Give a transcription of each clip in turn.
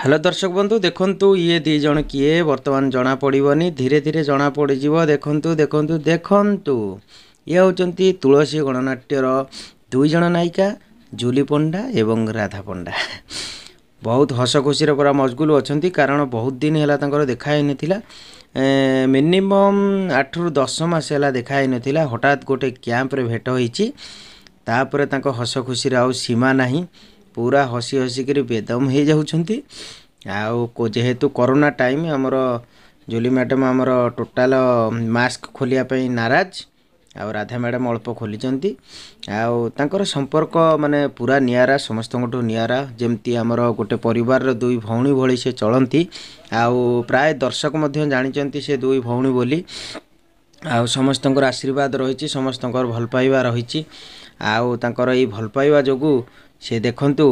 hello দর্শক বন্ধু দেখন্তু ইয়ে দুই জন কিয়ে বর্তমান জনা পড়িবনি ধীরে ধীরে জনা পড়িযিব দেখন্তু দেখন্তু দেখন্তু ইয়ে হচ্ছন্তি তুলসী গণনাট্যর দুই জন নায়িকা জুলি পণ্ডা এবং রাধা পণ্ডা ବହୁତ ହସ ଖୁସିରେ ପୁରା ମଜଗୁଲ ଅଛନ୍ତି କାରଣ ବହୁତ ଦିନ ହେଲା ତାଙ୍କର ଦେଖା ହେଇନଥିଲା ମିନିମମ୍ ଆଠରୁ ଦଶ ମାସ ହେଲା ଦେଖା ହେଇନଥିଲା ହଠାତ୍ ଗୋଟେ କ୍ୟାମ୍ପରେ ଭେଟ ହୋଇଛି ତାପରେ ତାଙ୍କ ହସ ଖୁସିରେ ଆଉ ସୀମା ନାହିଁ पूरा हसी हसी हसिसि बेदम होइन आउँ जे करना टाइम अब जुलि मैडम आम टोटा मास्क खोलिप नाराज आ राधा म्याडम अलप खोलिन्छ आउँछ संपर्क मे पूरा नियरा समस्तको ठु नि जे गोटे गएर दुई भौनी से चलि आ प्राय दर्शक मध्य से दुई भौणी बोली आउ सम आशीर्वाद रहस्त भल पहिचि ଆଉ ତାଙ୍କର ଏଇ ଭଲ ପାଇବା ଯୋଗୁଁ ସେ ଦେଖନ୍ତୁ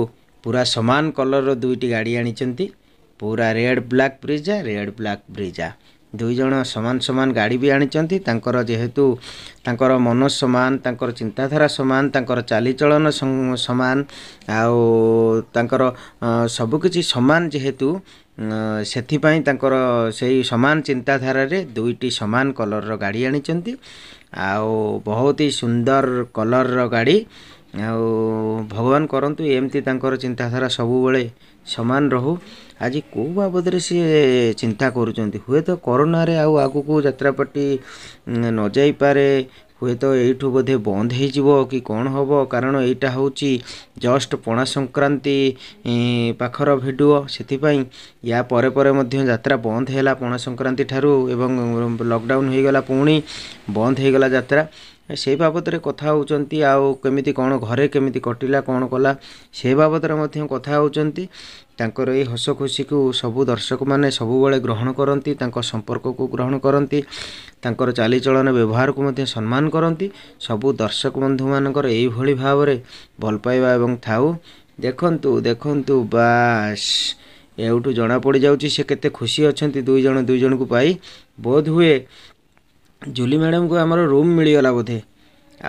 ପୁରା ସମାନ କଲରର ଦୁଇଟି ଗାଡ଼ି ଆଣିଛନ୍ତି ପୁରା red black Brezza red black Brezza ଦୁଇଜଣ ସମାନ ସମାନ ଗାଡ଼ି ବି ଆଣିଛନ୍ତି ତାଙ୍କର ଯେହେତୁ ତାଙ୍କର ମନ ସମାନ ତାଙ୍କର ଚିନ୍ତାଧାରା ସମାନ ତାଙ୍କର ଚାଲିଚଳନ ସମାନ ଆଉ ତାଙ୍କର ସବୁକିଛି ସମାନ ଯେହେତୁ ସେଥିପାଇଁ ତାଙ୍କର ସେଇ ସମାନ ଚିନ୍ତାଧାରାରେ ଦୁଇଟି ସମାନ କଲରର ଗାଡ଼ି ଆଣିଛନ୍ତି ଆଉ ବହୁତ ହି ସୁନ୍ଦର କଲର୍ର ଗାଡ଼ି ଆଉ ଭଗବାନ କରନ୍ତୁ ଏମିତି ତାଙ୍କର ଚିନ୍ତାଧାରା ସବୁବେଳେ ସମାନ ରହୁ ଆଜି କେଉଁ ବାବଦରେ ସିଏ ଚିନ୍ତା କରୁଛନ୍ତି ହୁଏତ କରୋନାରେ ଆଉ ଆଗକୁ ଯାତ୍ରାପାର୍ଟି ନ ଯାଇପାରେ ହୁଏତ ଏଇଠୁ ବୋଧେ ବନ୍ଦ ହେଇଯିବ କି କ'ଣ ହେବ କାରଣ ଏଇଟା ହେଉଛି ଜଷ୍ଟ ପଣା ସଂକ୍ରାନ୍ତି ପାଖର ଭିଡ଼ିଓ ସେଥିପାଇଁ ୟା ପରେ ପରେ ମଧ୍ୟ ଯାତ୍ରା ବନ୍ଦ ହେଲା ପଣା ସଂକ୍ରାନ୍ତି ଠାରୁ ଏବଂ ଲକଡାଉନ୍ ହେଇଗଲା ପୁଣି ବନ୍ଦ ହେଇଗଲା ଯାତ୍ରା ସେଇ ବାବଦରେ କଥା ହେଉଛନ୍ତି ଆଉ କେମିତି କ'ଣ ଘରେ କେମିତି କଟିଲା କ'ଣ କଲା ସେ ବାବଦରେ ମଧ୍ୟ କଥା ହେଉଛନ୍ତି ତାଙ୍କର ଏଇ ହସ ଖୁସିକୁ ସବୁ ଦର୍ଶକମାନେ ସବୁବେଳେ ଗ୍ରହଣ କରନ୍ତି ତାଙ୍କ ସମ୍ପର୍କକୁ ଗ୍ରହଣ କରନ୍ତି ତାଙ୍କର ଚାଲିଚଳନ ବ୍ୟବହାରକୁ ମଧ୍ୟ ସମ୍ମାନ କରନ୍ତି ସବୁ ଦର୍ଶକ ବନ୍ଧୁମାନଙ୍କର ଏଇଭଳି ଭାବରେ ଭଲ ପାଇବା ଏବଂ ଥାଉ ଦେଖନ୍ତୁ ଦେଖନ୍ତୁ ବାସ୍ ଏଉଠୁ ଜଣାପଡ଼ିଯାଉଛି ସେ କେତେ ଖୁସି ଅଛନ୍ତି ଦୁଇଜଣ ଜଣ ଦୁଇ ଜଣଙ୍କୁ ପାଇ ବୋଧ ହୁଏ ଜୁଲି ମ୍ୟାଡ଼ାମ୍କୁ ଆମର ରୁମ୍ ମିଳିଗଲା ବୋଧେ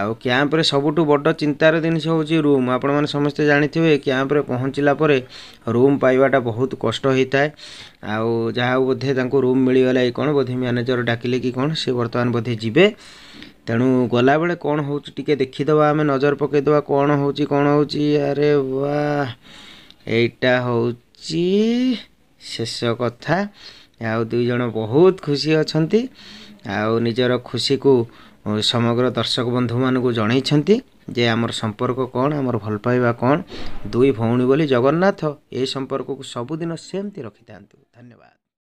ଆଉ କ୍ୟାମ୍ପରେ ସବୁଠୁ ବଡ଼ ଚିନ୍ତାର ଜିନିଷ ହେଉଛି ରୁମ୍ ଆପଣମାନେ ସମସ୍ତେ ଜାଣିଥିବେ କ୍ୟାମ୍ପରେ ପହଞ୍ଚିଲା ପରେ ରୁମ୍ ପାଇବାଟା ବହୁତ କଷ୍ଟ ହୋଇଥାଏ ଆଉ ଯାହା ବୋଧେ ତାଙ୍କୁ ରୁମ୍ ମିଳିଗଲା ଏଇ କ'ଣ ବୋଧେ ମ୍ୟାନେଜର ଡାକିଲେ କି କ'ଣ ସେ ବର୍ତ୍ତମାନ ବୋଧେ ଯିବେ ତେଣୁ ଗଲାବେଳେ କ'ଣ ହେଉଛି ଟିକେ ଦେଖିଦେବା ଆମେ ନଜର ପକାଇଦେବା କ'ଣ ହେଉଛି କ'ଣ ହେଉଛି ଆରେ ବା ଏଇଟା ହେଉଛି ଶେଷ କଥା ଆଉ ଦୁଇ ଜଣ ବହୁତ ଖୁସି ଅଛନ୍ତି ଆଉ ନିଜର ଖୁସିକୁ ସମଗ୍ର ଦର୍ଶକ ବନ୍ଧୁମାନଙ୍କୁ ଜଣାଇଛନ୍ତି ଯେ ଆମର ସମ୍ପର୍କ କ'ଣ ଆମର ଭଲ ପାଇବା କ'ଣ ଦୁଇ ଭଉଣୀ ବୋଲି ଜଗନ୍ନାଥ ଏ ସମ୍ପର୍କକୁ ସବୁଦିନ ସେମିତି ରଖିଥାନ୍ତୁ ଧନ୍ୟବାଦ